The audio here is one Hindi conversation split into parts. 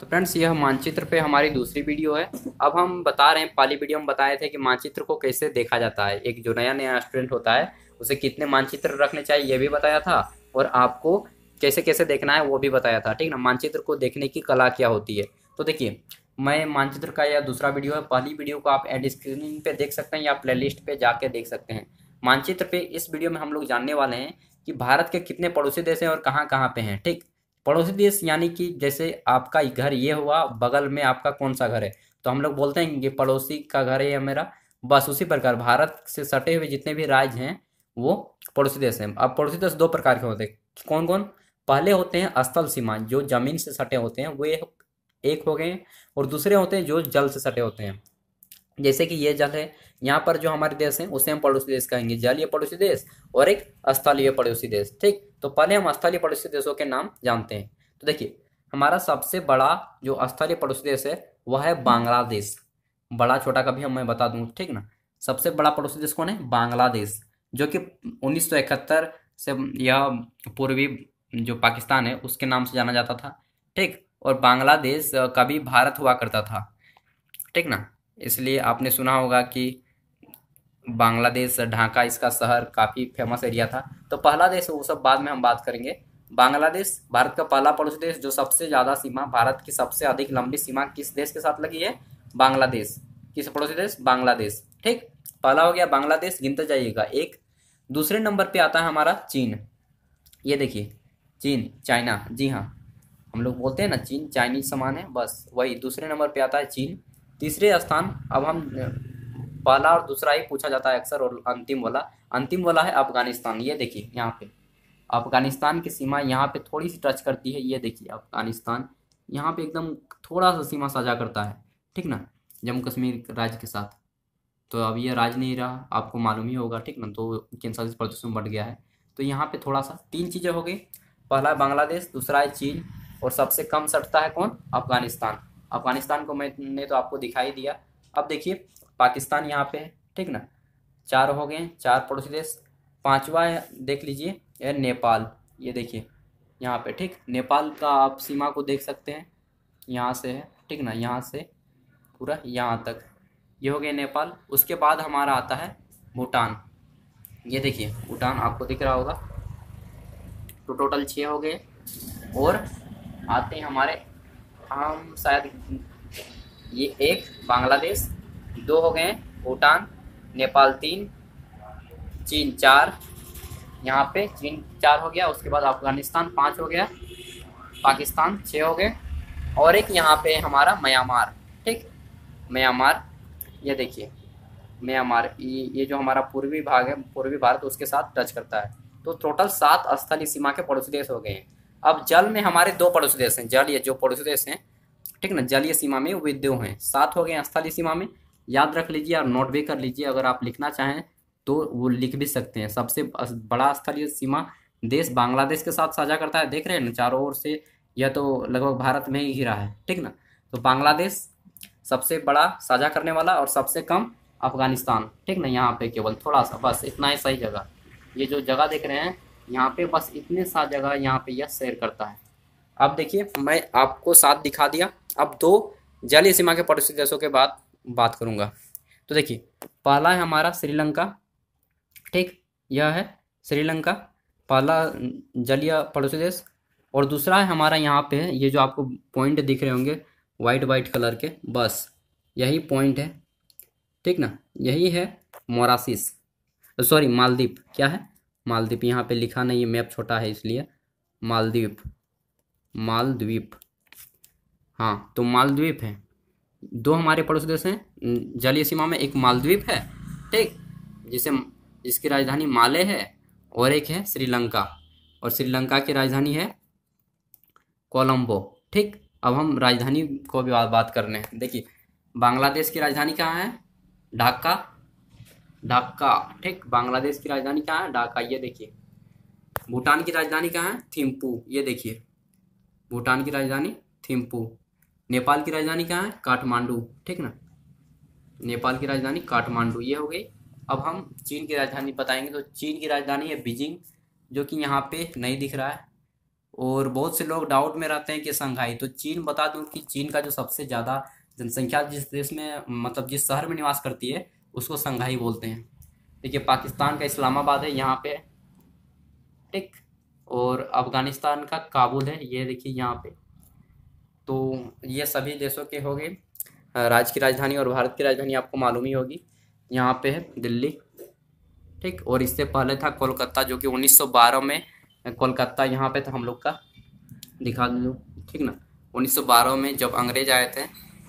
तो फ्रेंड्स यह मानचित्र पे हमारी दूसरी वीडियो है अब हम बता रहे हैं पाली वीडियो में बताए थे कि मानचित्र को कैसे देखा जाता है एक जो नया नया स्टूडेंट होता है उसे कितने मानचित्र रखने चाहिए यह भी बताया था और आपको कैसे कैसे देखना है वो भी बताया था ठीक ना मानचित्र को देखने की कला क्या होती है तो देखिए मैं मानचित्र का यह दूसरा वीडियो है पहली वीडियो को आप एड स्क्रीनिंग पे देख सकते हैं या लिस्ट पर जाके देख सकते हैं मानचित्र पे इस वीडियो में हम लोग जानने वाले हैं कि भारत के कितने पड़ोसी देश हैं और कहाँ कहाँ पे हैं ठीक पड़ोसी देश यानी कि जैसे आपका घर ये हुआ बगल में आपका कौन सा घर है तो हम लोग बोलते हैं कि पड़ोसी का घर है या मेरा बस उसी प्रकार भारत से सटे हुए जितने भी राज्य हैं वो पड़ोसी देश हैं अब पड़ोसी देश दो प्रकार के होते हैं कौन कौन पहले होते हैं स्थल सीमा जो जमीन से सटे होते हैं वे एक हो गए और दूसरे होते हैं जो जल से सटे होते हैं जैसे कि ये जल है यहाँ पर जो हमारे देश हैं उसे हम पड़ोसी देश कहेंगे जल ये पड़ोसी देश और एक स्थलीय पड़ोसी देश ठीक तो पहले हम स्थलीय पड़ोसी देशों के नाम जानते हैं तो देखिए हमारा सबसे बड़ा जो स्थलीय पड़ोसी देश है वह है बांग्लादेश बड़ा छोटा का भी हम मैं बता दूँ ठीक ना सबसे बड़ा पड़ोसी देश कौन है बांग्लादेश जो कि उन्नीस से यह पूर्वी जो पाकिस्तान है उसके नाम से जाना जाता था ठीक और बांग्लादेश कभी भारत हुआ करता था ठीक ना इसलिए आपने सुना होगा कि बांग्लादेश ढाका इसका शहर काफ़ी फेमस एरिया था तो पहला देश वो सब बाद में हम बात करेंगे बांग्लादेश भारत का पहला पड़ोसी देश जो सबसे ज़्यादा सीमा भारत की सबसे अधिक लंबी सीमा किस देश के साथ लगी है बांग्लादेश किस पड़ोसी देश बांग्लादेश ठीक पहला हो गया बांग्लादेश गिनते जाइएगा एक दूसरे नंबर पे आता है हमारा चीन ये देखिए चीन चाइना जी हाँ हम लोग बोलते हैं ना चीन चाइनीज सामान है बस वही दूसरे नंबर पे आता है चीन तीसरे स्थान अब हम पहला और दूसरा ही पूछा जाता है अक्सर और अंतिम वाला अंतिम वाला है अफगानिस्तान ये देखिए यहाँ पे अफगानिस्तान की सीमा यहाँ पे थोड़ी सी टच करती है ये देखिए अफगानिस्तान यहाँ पे एकदम थोड़ा सा सीमा साझा करता है ठीक ना जम्मू कश्मीर राज्य के साथ तो अब ये राज नहीं रहा आपको मालूम ही होगा ठीक ना तो केंद्र शासित प्रदेशों में बढ़ गया है तो यहाँ पे थोड़ा सा तीन चीज़ें हो गई पहला है बांग्लादेश दूसरा है चीन और सबसे कम सटता है कौन अफगानिस्तान अफगानिस्तान को मैंने तो आपको दिखाई दिया अब देखिए पाकिस्तान यहाँ पे है ठीक ना चार हो गए चार पड़ोसी देश पांचवा देख लीजिए ये नेपाल ये देखिए यहाँ पे ठीक नेपाल का आप सीमा को देख सकते हैं यहाँ से है ठीक ना यहाँ से पूरा यहाँ तक ये हो गया नेपाल उसके बाद हमारा आता है भूटान ये देखिए भूटान आपको दिख रहा होगा तो टोटल छः हो गए और आते हैं हमारे हम शायद ये एक बांग्लादेश दो हो गए भूटान नेपाल तीन चीन चार यहाँ पे चीन चार हो गया उसके बाद अफगानिस्तान पाँच हो गया पाकिस्तान छः हो गए और एक यहाँ पे हमारा म्यांमार ठीक म्यांमार ये देखिए म्यांमार ये जो हमारा पूर्वी भाग है पूर्वी भारत तो उसके साथ टच करता है तो टोटल सात स्थलीय सीमा के पड़ोसी देश हो गए हैं अब जल में हमारे दो पड़ोसी देश हैं जल ये जो पड़ोसी देश हैं ठीक ना जलीय सीमा में वे दो हैं सात हो गए स्थलीय सीमा में याद रख लीजिए और नोट भी कर लीजिए अगर आप लिखना चाहें तो वो लिख भी सकते हैं सबसे बड़ा स्थलीय सीमा देश बांग्लादेश के साथ साझा करता है देख रहे हैं ना चारों ओर से यह तो लगभग भारत में ही घिरा है ठीक ना तो बांग्लादेश सबसे बड़ा साझा करने वाला और सबसे कम अफगानिस्तान ठीक ना यहाँ पे केवल थोड़ा सा बस इतना ही सही जगह ये जो जगह देख रहे हैं यहाँ पे बस इतने सा जगह यहाँ पे यह शेयर करता है अब देखिए मैं आपको साथ दिखा दिया अब दो जलीय सीमा के पड़ोसी देशों के बाद बात करूँगा तो देखिए पहला है हमारा श्रीलंका ठीक यह है श्रीलंका पहला जलीय पड़ोसी देश और दूसरा है हमारा यहाँ पे है ये जो आपको पॉइंट दिख रहे होंगे वाइट वाइट कलर के बस यही पॉइंट है ठीक ना यही है मोरासिस सॉरी मालदीप क्या है मालदीप यहाँ पे लिखा नहीं है मैप छोटा है इसलिए मालदीप मालद्वीप हाँ तो मालद्वीप है दो हमारे पड़ोसी देश हैं जलीय सीमा में एक मालद्वीप है ठीक जिसे जिसकी राजधानी माले है और एक है श्रीलंका और श्रीलंका की राजधानी है कोलंबो ठीक अब हम राजधानी को भी बात कर रहे हैं देखिए बांग्लादेश की राजधानी कहाँ है ढाका ढाका ठीक बांग्लादेश की राजधानी कहाँ है ढाका ये देखिए भूटान की राजधानी कहाँ है थिम्पू ये देखिए भूटान की राजधानी थिम्पू नेपाल की राजधानी कहाँ है काठमांडू ठीक ना नेपाल की राजधानी काठमांडू ये हो गई अब हम चीन की राजधानी बताएंगे तो चीन की राजधानी है बीजिंग जो कि यहाँ पे नहीं दिख रहा है और बहुत से लोग डाउट में रहते हैं कि संघाई तो चीन बता दूं कि चीन का जो सबसे ज़्यादा जनसंख्या जिस देश में मतलब जिस शहर में निवास करती है उसको संघाई बोलते हैं देखिए पाकिस्तान का इस्लामाबाद है यहाँ पे ठीक और अफगानिस्तान का काबुल है ये देखिए यहाँ पे तो ये सभी देशों के हो गए राज्य की राजधानी और भारत की राजधानी आपको मालूम ही होगी यहाँ पे है दिल्ली ठीक और इससे पहले था कोलकाता जो कि 1912 में कोलकाता यहाँ पे था हम लोग का दिखा दो ठीक ना 1912 में जब अंग्रेज आए थे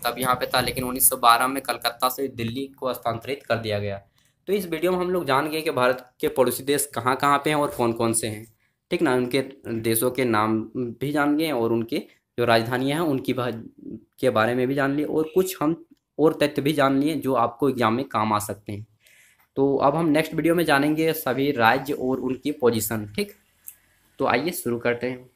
तब यहाँ पे था लेकिन 1912 में कलकत्ता से दिल्ली को हस्तांतरित कर दिया गया तो इस वीडियो में हम लोग जान गए कि भारत के पड़ोसी देश कहाँ कहाँ पे हैं और कौन कौन से हैं ठीक ना उनके देशों के नाम भी जान गए और उनके जो राजधानियाँ हैं उनकी के बारे में भी जान लिए और कुछ हम और तथ्य भी जान लिए जो आपको एग्जाम में काम आ सकते हैं तो अब हम नेक्स्ट वीडियो में जानेंगे सभी राज्य और उनकी पोजीशन ठीक तो आइए शुरू करते हैं